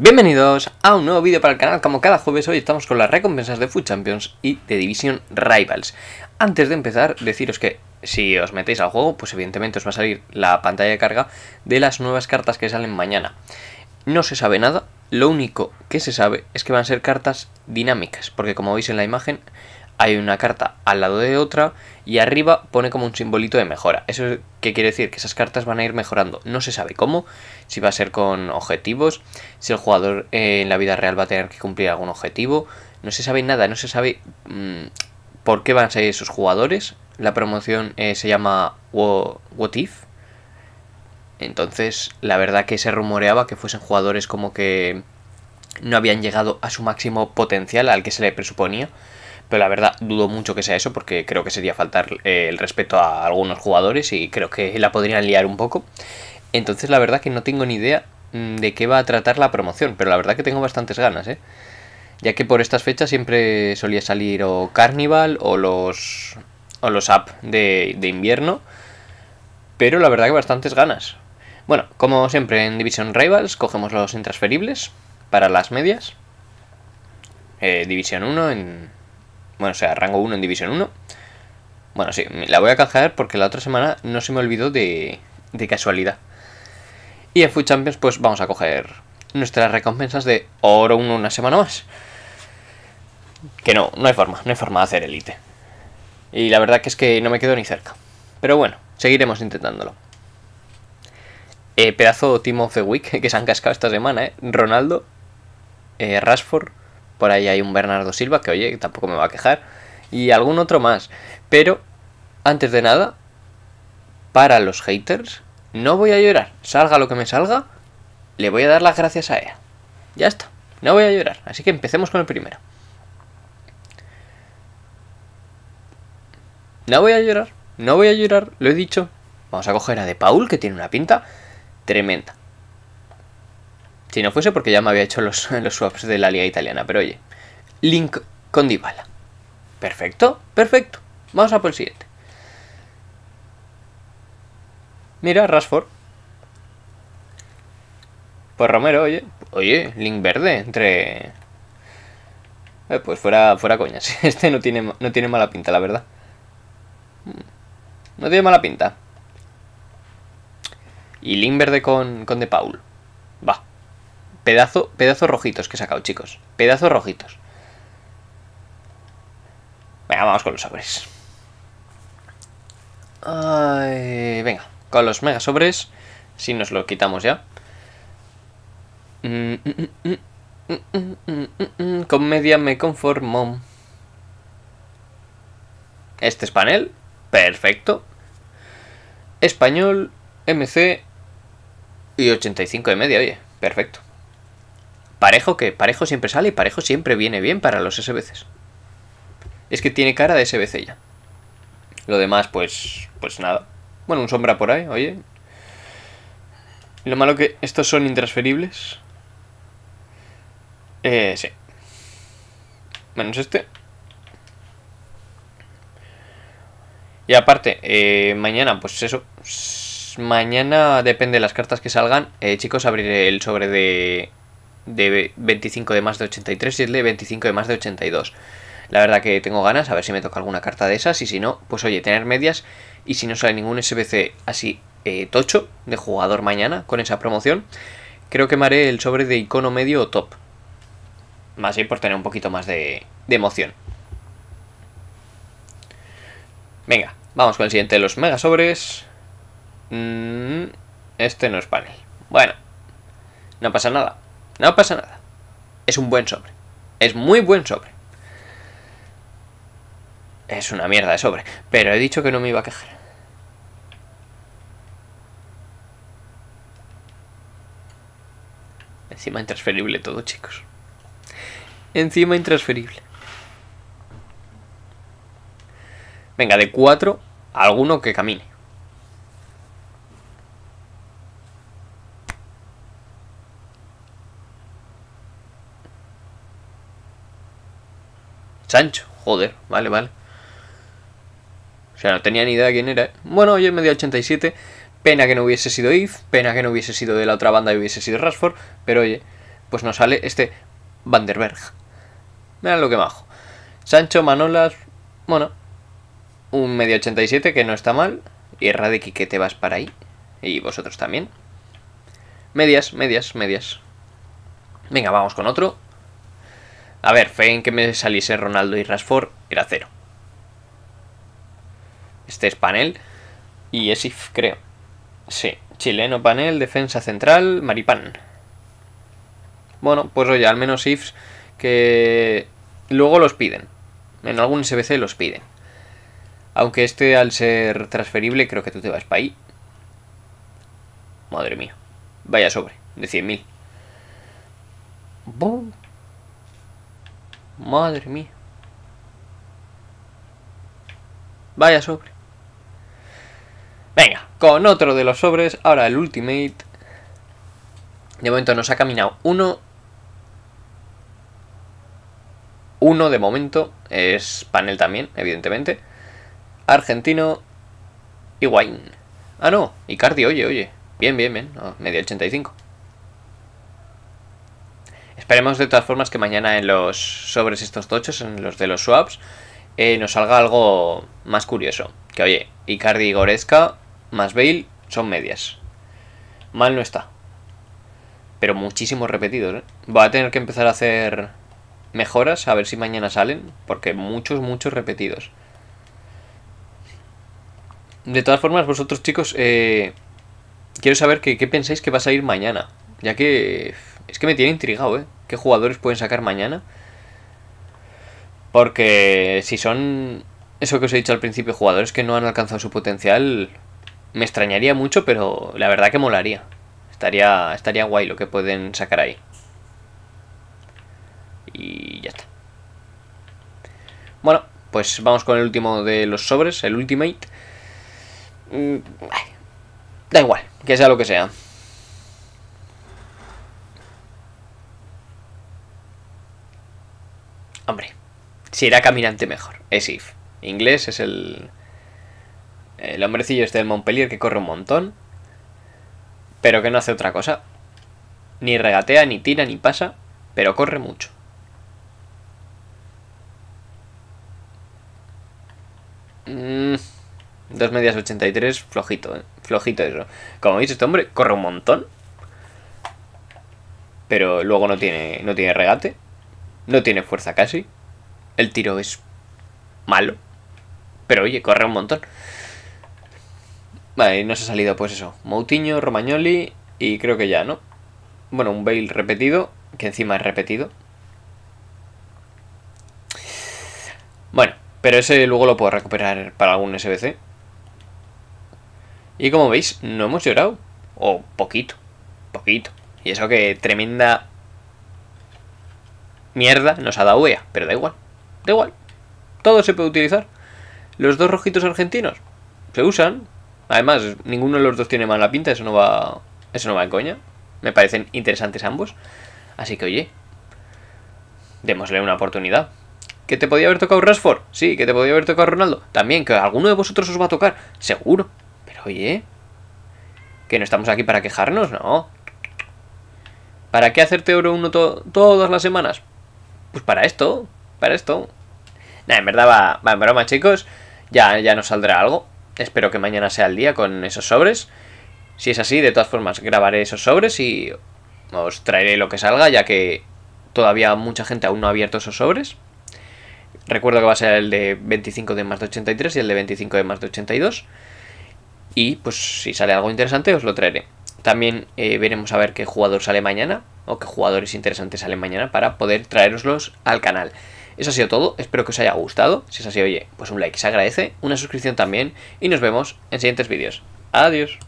Bienvenidos a un nuevo vídeo para el canal, como cada jueves hoy estamos con las recompensas de Food Champions y de Division Rivals. Antes de empezar, deciros que si os metéis al juego, pues evidentemente os va a salir la pantalla de carga de las nuevas cartas que salen mañana. No se sabe nada, lo único que se sabe es que van a ser cartas dinámicas, porque como veis en la imagen hay una carta al lado de otra y arriba pone como un simbolito de mejora. ¿Eso qué quiere decir? Que esas cartas van a ir mejorando. No se sabe cómo, si va a ser con objetivos, si el jugador eh, en la vida real va a tener que cumplir algún objetivo. No se sabe nada, no se sabe mm, por qué van a ser esos jugadores. La promoción eh, se llama What If. Entonces, la verdad que se rumoreaba que fuesen jugadores como que no habían llegado a su máximo potencial al que se le presuponía pero la verdad dudo mucho que sea eso porque creo que sería faltar eh, el respeto a algunos jugadores y creo que la podrían liar un poco. Entonces la verdad que no tengo ni idea mm, de qué va a tratar la promoción, pero la verdad que tengo bastantes ganas, ¿eh? Ya que por estas fechas siempre solía salir o Carnival o los o los app de, invierno, pero la verdad que bastantes ganas. Bueno, como siempre en Division Rivals cogemos los intransferibles para las medias. Eh, División 1 en, bueno, o sea, rango 1 en División 1. Bueno, sí, la voy a canjear porque la otra semana no se me olvidó de, casualidad. Y en Food Champions, pues vamos a coger nuestras recompensas de oro 1 una semana más. Que no, no hay forma, no hay forma de hacer elite. Y la verdad que es que no me quedo ni cerca. Pero bueno, seguiremos intentándolo. Eh, pedazo Team of the Week que se han cascado esta semana, ¿eh? Ronaldo, eh, Rashford, por ahí hay un Bernardo Silva, que oye, que tampoco me va a quejar. Y algún otro más. Pero, antes de nada, para los haters, no voy a llorar. Salga lo que me salga, le voy a dar las gracias a ella. Ya está, no voy a llorar. Así que empecemos con el primero. No voy a llorar, no voy a llorar, lo he dicho. Vamos a coger a De Paul, que tiene una pinta tremenda. Si no fuese porque ya me había hecho los, los swaps de la liga italiana, pero oye. Link con Dybala. Perfecto, perfecto. Vamos a por el siguiente. Mira, Rashford. Pues Romero, oye. Oye, Link verde entre... Eh, pues fuera, fuera coñas. Este no tiene, no tiene mala pinta, la verdad. Mm, no tiene mala pinta. Y Link verde con, con De Paul. Pedazo, pedazos rojitos que he sacado, chicos. Pedazos rojitos. Venga, vamos con los sobres. venga, con los mega sobres. Si nos lo quitamos ya. con media me conformo. Este es panel. Perfecto. Español, MC y 85 de media, oye. Perfecto. Parejo que Parejo siempre sale y Parejo siempre viene bien para los SBCs. Es que tiene cara de SBC ya. Lo demás, pues, pues nada. Bueno, un sombra por ahí, oye. Lo malo que estos son intransferibles. Eh, sí. Menos este. Y aparte, eh, mañana, pues eso. Mañana, depende de las cartas que salgan. Eh, chicos, abriré el sobre de de 25 de más de 83 y el de 25 de más de 82. La verdad que tengo ganas, a ver si me toca alguna carta de esas y si no, pues oye, tener medias y si no sale ningún SBC así eh, tocho de jugador mañana con esa promoción, creo que me haré el sobre de icono medio o top. Más bien por tener un poquito más de, emoción. Venga, vamos con el siguiente de los mega sobres. Mm, este no es panel. Bueno, no pasa nada. No pasa nada. Es un buen sobre. Es muy buen sobre. Es una mierda de sobre. Pero he dicho que no me iba a quejar. Encima intransferible todo, chicos. Encima intransferible. Venga, de cuatro, alguno que camine. Sancho, joder, vale, vale. O sea, no tenía ni idea de quién era. Bueno, oye, medio y 87. Pena que no hubiese sido If, pena que no hubiese sido de la otra banda y hubiese sido Rasford, pero oye, pues nos sale este Vanderberg. Mira lo que majo. Sancho, Manolas, bueno, un medio 87 que no está mal. Y Radeki que te vas para ahí. Y vosotros también. Medias, medias, medias. Venga, vamos con otro. A ver, fe en que me saliese Ronaldo y Rashford era cero. Este es panel y es if, creo. Sí, chileno panel, defensa central, maripán. Bueno, pues oye, al menos ifs que luego los piden. En algún SBC los piden. Aunque este al ser transferible creo que tú te vas para ahí. Madre mía. Vaya sobre, de 100.000. Madre mía. Vaya sobre. Venga, con otro de los sobres. Ahora el Ultimate. De momento nos ha caminado uno. Uno de momento. Es panel también, evidentemente. Argentino. y wine, Ah, no. Icardi, oye, oye. Bien, bien, bien. media 85. Esperemos de todas formas que mañana en los sobres estos tochos, en los de los swaps, eh, nos salga algo más curioso. Que oye, Icardi y Goretzka más Bale son medias. Mal no está. Pero muchísimos repetidos, ¿eh? Voy a tener que empezar a hacer mejoras, a ver si mañana salen, porque muchos, muchos repetidos. De todas formas, vosotros chicos, eh, quiero saber qué pensáis que va a salir mañana, ya que es que me tiene intrigado, ¿eh? ¿Qué jugadores pueden sacar mañana? Porque si son eso que os he dicho al principio, jugadores que no han alcanzado su potencial, me extrañaría mucho, pero la verdad que molaría. Estaría, estaría guay lo que pueden sacar ahí. Y ya está. Bueno, pues vamos con el último de los sobres, el Ultimate. Mm, da igual, que sea lo que sea. Hombre, si era caminante mejor. Es If. Inglés es el. El hombrecillo este del Montpellier que corre un montón. Pero que no hace otra cosa. Ni regatea, ni tira, ni pasa. Pero corre mucho. Mm, dos medias 83, flojito, ¿eh? flojito eso. Como veis, este hombre corre un montón. Pero luego no tiene, no tiene regate. No tiene fuerza casi. El tiro es malo. Pero oye, corre un montón. Vale, y nos ha salido pues eso. Moutinho, Romagnoli y creo que ya, ¿no? Bueno, un Bale repetido, que encima es repetido. Bueno, pero ese luego lo puedo recuperar para algún SBC. Y como veis, no hemos llorado. O poquito, poquito. Y eso que tremenda Mierda, nos ha dado vea, pero da igual. Da igual. Todo se puede utilizar. Los dos rojitos argentinos se usan. Además, ninguno de los dos tiene mala pinta, eso no va. Eso no va en coña. Me parecen interesantes ambos. Así que oye. Démosle una oportunidad. ¿Que te podía haber tocado Rashford? Sí, que te podía haber tocado Ronaldo. También, que alguno de vosotros os va a tocar. Seguro. Pero oye. Que no estamos aquí para quejarnos, no. ¿Para qué hacerte oro uno todas las semanas? Pues para esto, para esto. en verdad va, en broma, chicos. Ya, ya nos saldrá algo. Espero que mañana sea el día con esos sobres. Si es así, de todas formas, grabaré esos sobres y os traeré lo que salga, ya que todavía mucha gente aún no ha abierto esos sobres. Recuerdo que va a ser el de 25 de marzo 83 y el de 25 de marzo 82. Y pues si sale algo interesante os lo traeré. También eh, veremos a ver qué jugador sale mañana, o qué jugadores interesantes salen mañana para poder traeroslos al canal. Eso ha sido todo, espero que os haya gustado. Si es así, oye, pues un like se agradece, una suscripción también y nos vemos en siguientes vídeos. Adiós.